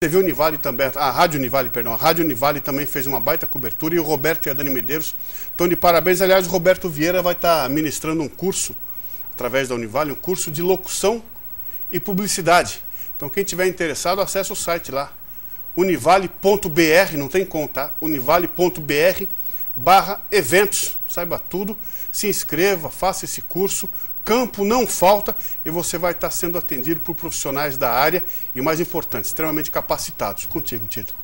TV Univale também, a Rádio Univale, perdão, a Rádio Univale também fez uma baita cobertura e o Roberto e a Dani Medeiros estão de parabéns. Aliás, o Roberto Vieira vai estar tá ministrando um curso através da Univale, um curso de locução e publicidade. Então, quem tiver interessado, acesse o site lá, univale.br, não tem conta, tá? univale.br barra eventos saiba tudo, se inscreva, faça esse curso, campo não falta e você vai estar sendo atendido por profissionais da área e, mais importante, extremamente capacitados. Contigo, Tito.